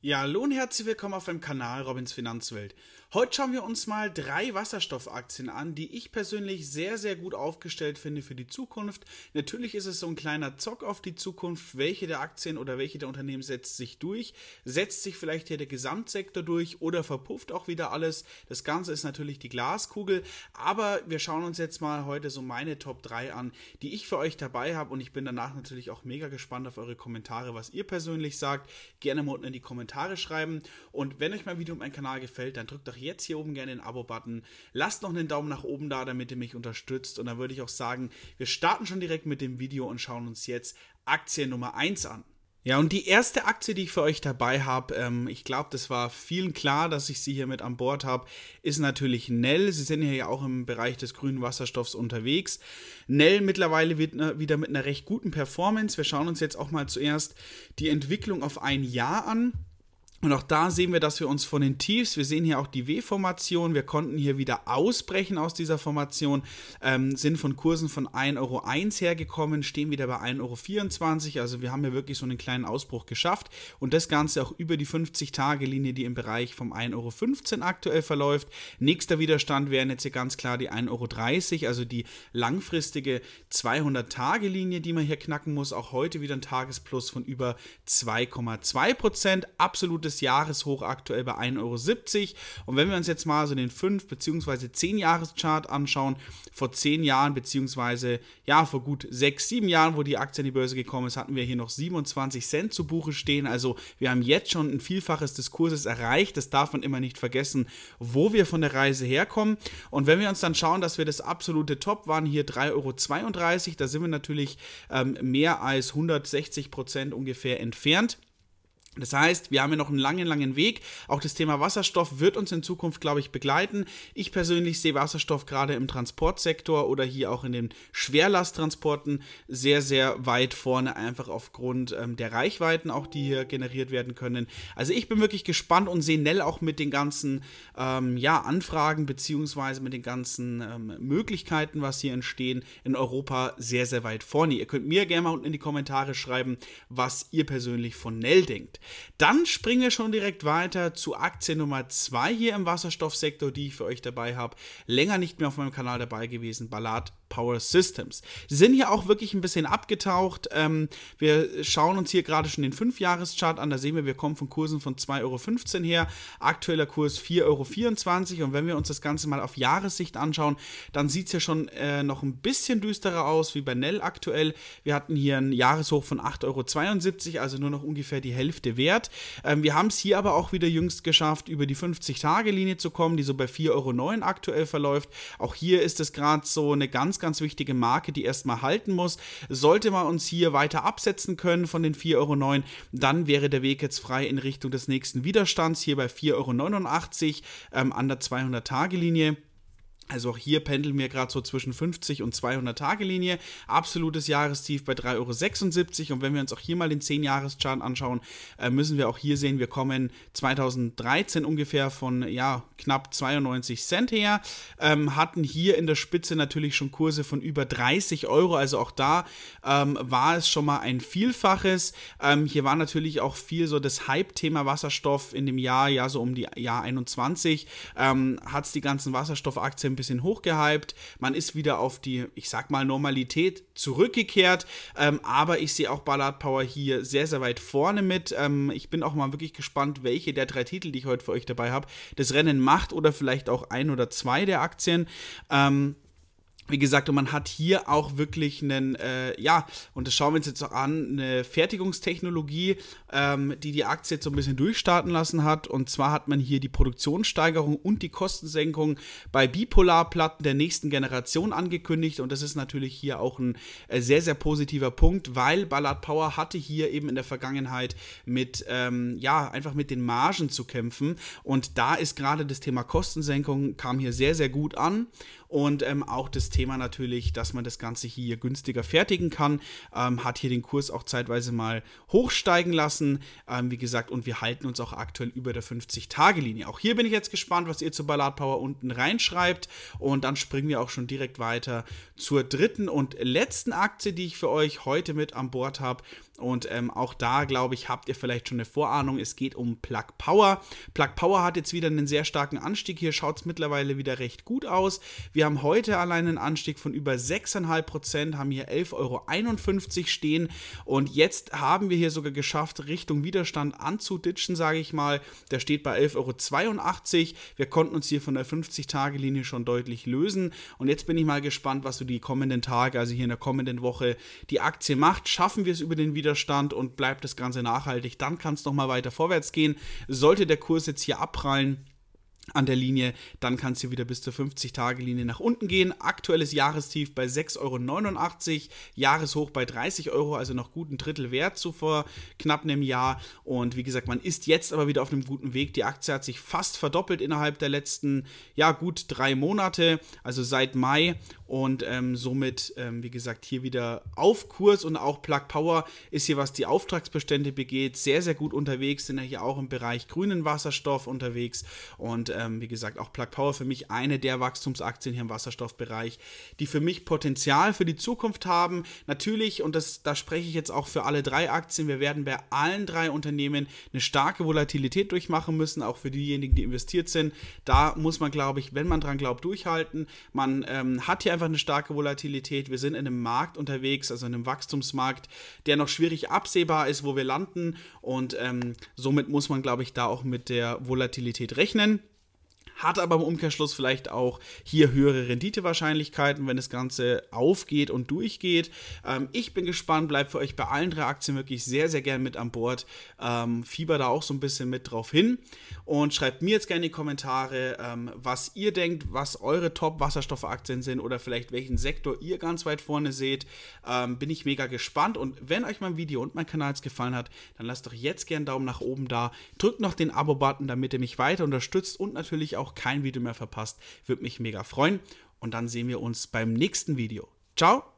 Ja, hallo und herzlich willkommen auf dem Kanal Robins Finanzwelt. Heute schauen wir uns mal drei Wasserstoffaktien an, die ich persönlich sehr, sehr gut aufgestellt finde für die Zukunft. Natürlich ist es so ein kleiner Zock auf die Zukunft, welche der Aktien oder welche der Unternehmen setzt sich durch, setzt sich vielleicht hier der Gesamtsektor durch oder verpufft auch wieder alles. Das Ganze ist natürlich die Glaskugel, aber wir schauen uns jetzt mal heute so meine Top 3 an, die ich für euch dabei habe und ich bin danach natürlich auch mega gespannt auf eure Kommentare, was ihr persönlich sagt. Gerne mal unten in die Kommentare Kommentare schreiben. Und wenn euch mein Video und mein Kanal gefällt, dann drückt doch jetzt hier oben gerne den Abo-Button. Lasst noch einen Daumen nach oben da, damit ihr mich unterstützt. Und dann würde ich auch sagen, wir starten schon direkt mit dem Video und schauen uns jetzt Aktie Nummer 1 an. Ja, und die erste Aktie, die ich für euch dabei habe, ähm, ich glaube, das war vielen klar, dass ich sie hier mit an Bord habe, ist natürlich Nell. Sie sind hier ja auch im Bereich des grünen Wasserstoffs unterwegs. Nell mittlerweile ne, wieder mit einer recht guten Performance. Wir schauen uns jetzt auch mal zuerst die Entwicklung auf ein Jahr an. Und auch da sehen wir, dass wir uns von den Tiefs, wir sehen hier auch die W-Formation, wir konnten hier wieder ausbrechen aus dieser Formation, ähm, sind von Kursen von 1,01 Euro hergekommen, stehen wieder bei 1,24 Euro, also wir haben hier wirklich so einen kleinen Ausbruch geschafft und das Ganze auch über die 50-Tage-Linie, die im Bereich vom 1,15 Euro aktuell verläuft. Nächster Widerstand wären jetzt hier ganz klar die 1,30 Euro, also die langfristige 200-Tage-Linie, die man hier knacken muss, auch heute wieder ein Tagesplus von über 2,2 Prozent, absolutes des Jahres hoch aktuell bei 1,70 Euro. Und wenn wir uns jetzt mal so den 5- bzw. 10-Jahres-Chart anschauen, vor 10 Jahren bzw. ja, vor gut 6, 7 Jahren, wo die Aktie an die Börse gekommen ist, hatten wir hier noch 27 Cent zu Buche stehen. Also wir haben jetzt schon ein Vielfaches des Kurses erreicht. Das darf man immer nicht vergessen, wo wir von der Reise herkommen. Und wenn wir uns dann schauen, dass wir das absolute Top waren, hier 3,32 Euro, da sind wir natürlich ähm, mehr als 160 Prozent ungefähr entfernt. Das heißt, wir haben ja noch einen langen, langen Weg. Auch das Thema Wasserstoff wird uns in Zukunft, glaube ich, begleiten. Ich persönlich sehe Wasserstoff gerade im Transportsektor oder hier auch in den Schwerlasttransporten sehr, sehr weit vorne, einfach aufgrund ähm, der Reichweiten auch, die hier generiert werden können. Also ich bin wirklich gespannt und sehe Nell auch mit den ganzen ähm, ja, Anfragen beziehungsweise mit den ganzen ähm, Möglichkeiten, was hier entstehen, in Europa sehr, sehr weit vorne. Ihr könnt mir gerne mal unten in die Kommentare schreiben, was ihr persönlich von Nell denkt. Dann springen wir schon direkt weiter zu Aktie Nummer 2 hier im Wasserstoffsektor, die ich für euch dabei habe. Länger nicht mehr auf meinem Kanal dabei gewesen. Ballard Power Systems. Sie sind hier auch wirklich ein bisschen abgetaucht. Ähm, wir schauen uns hier gerade schon den 5-Jahres-Chart an. Da sehen wir, wir kommen von Kursen von 2,15 Euro her. Aktueller Kurs 4,24 Euro. Und wenn wir uns das Ganze mal auf Jahressicht anschauen, dann sieht es ja schon äh, noch ein bisschen düsterer aus, wie bei Nell aktuell. Wir hatten hier ein Jahreshoch von 8,72 Euro, also nur noch ungefähr die Hälfte wert. Ähm, wir haben es hier aber auch wieder jüngst geschafft, über die 50-Tage-Linie zu kommen, die so bei 4,09 Euro aktuell verläuft. Auch hier ist es gerade so eine ganz ganz, wichtige Marke, die erstmal halten muss. Sollte man uns hier weiter absetzen können von den 4,09 Euro, dann wäre der Weg jetzt frei in Richtung des nächsten Widerstands, hier bei 4,89 Euro ähm, an der 200-Tage-Linie. Also auch hier pendeln wir gerade so zwischen 50 und 200 Tage Linie. Absolutes Jahrestief bei 3,76 Euro. Und wenn wir uns auch hier mal den 10-Jahres-Chart anschauen, äh, müssen wir auch hier sehen, wir kommen 2013 ungefähr von ja, knapp 92 Cent her. Ähm, hatten hier in der Spitze natürlich schon Kurse von über 30 Euro. Also auch da ähm, war es schon mal ein Vielfaches. Ähm, hier war natürlich auch viel so das Hype-Thema Wasserstoff in dem Jahr, ja so um die Jahr 21, hat es die ganzen Wasserstoffaktien bisschen hochgehypt. Man ist wieder auf die, ich sag mal, Normalität zurückgekehrt. Ähm, aber ich sehe auch Ballard Power hier sehr, sehr weit vorne mit. Ähm, ich bin auch mal wirklich gespannt, welche der drei Titel, die ich heute für euch dabei habe, das Rennen macht oder vielleicht auch ein oder zwei der Aktien. Ähm, wie gesagt, und man hat hier auch wirklich einen, äh, ja, und das schauen wir uns jetzt auch an, eine Fertigungstechnologie, ähm, die die Aktie jetzt so ein bisschen durchstarten lassen hat. Und zwar hat man hier die Produktionssteigerung und die Kostensenkung bei Bipolarplatten der nächsten Generation angekündigt. Und das ist natürlich hier auch ein äh, sehr, sehr positiver Punkt, weil Ballard Power hatte hier eben in der Vergangenheit mit, ähm, ja, einfach mit den Margen zu kämpfen. Und da ist gerade das Thema Kostensenkung kam hier sehr, sehr gut an. Und ähm, auch das Thema natürlich, dass man das Ganze hier günstiger fertigen kann, ähm, hat hier den Kurs auch zeitweise mal hochsteigen lassen. Ähm, wie gesagt, und wir halten uns auch aktuell über der 50-Tage-Linie. Auch hier bin ich jetzt gespannt, was ihr zu Ballard Power unten reinschreibt. Und dann springen wir auch schon direkt weiter zur dritten und letzten Aktie, die ich für euch heute mit an Bord habe. Und ähm, auch da, glaube ich, habt ihr vielleicht schon eine Vorahnung. Es geht um Plug Power. Plug Power hat jetzt wieder einen sehr starken Anstieg. Hier schaut es mittlerweile wieder recht gut aus. Wir haben heute allein einen Anstieg von über 6,5 Prozent, haben hier 11,51 Euro stehen und jetzt haben wir hier sogar geschafft, Richtung Widerstand anzuditschen, sage ich mal. Der steht bei 11,82 Euro. Wir konnten uns hier von der 50-Tage-Linie schon deutlich lösen und jetzt bin ich mal gespannt, was so die kommenden Tage, also hier in der kommenden Woche, die Aktie macht. Schaffen wir es über den Widerstand und bleibt das Ganze nachhaltig, dann kann es nochmal weiter vorwärts gehen. Sollte der Kurs jetzt hier abprallen, an der Linie. Dann kann es hier wieder bis zur 50-Tage-Linie nach unten gehen. Aktuelles Jahrestief bei 6,89 Euro, Jahreshoch bei 30 Euro, also noch gut ein Drittel wert vor knapp einem Jahr. Und wie gesagt, man ist jetzt aber wieder auf einem guten Weg. Die Aktie hat sich fast verdoppelt innerhalb der letzten, ja, gut drei Monate, also seit Mai. Und ähm, somit, ähm, wie gesagt, hier wieder auf Kurs und auch Plug Power ist hier, was die Auftragsbestände begeht, sehr, sehr gut unterwegs. Sind ja hier auch im Bereich grünen Wasserstoff unterwegs und ähm, wie gesagt, auch Plug Power für mich eine der Wachstumsaktien hier im Wasserstoffbereich, die für mich Potenzial für die Zukunft haben. Natürlich, und das, da spreche ich jetzt auch für alle drei Aktien, wir werden bei allen drei Unternehmen eine starke Volatilität durchmachen müssen, auch für diejenigen, die investiert sind. Da muss man, glaube ich, wenn man dran glaubt, durchhalten. Man ähm, hat hier einfach eine starke Volatilität. Wir sind in einem Markt unterwegs, also in einem Wachstumsmarkt, der noch schwierig absehbar ist, wo wir landen. Und ähm, somit muss man, glaube ich, da auch mit der Volatilität rechnen hat aber im Umkehrschluss vielleicht auch hier höhere Renditewahrscheinlichkeiten, wenn das Ganze aufgeht und durchgeht. Ähm, ich bin gespannt, bleibt für euch bei allen drei Aktien wirklich sehr, sehr gern mit an Bord. Ähm, fieber da auch so ein bisschen mit drauf hin und schreibt mir jetzt gerne in die Kommentare, ähm, was ihr denkt, was eure Top-Wasserstoffaktien sind oder vielleicht welchen Sektor ihr ganz weit vorne seht. Ähm, bin ich mega gespannt und wenn euch mein Video und mein Kanal jetzt gefallen hat, dann lasst doch jetzt gerne einen Daumen nach oben da, drückt noch den Abo-Button, damit ihr mich weiter unterstützt und natürlich auch auch kein Video mehr verpasst. Würde mich mega freuen. Und dann sehen wir uns beim nächsten Video. Ciao!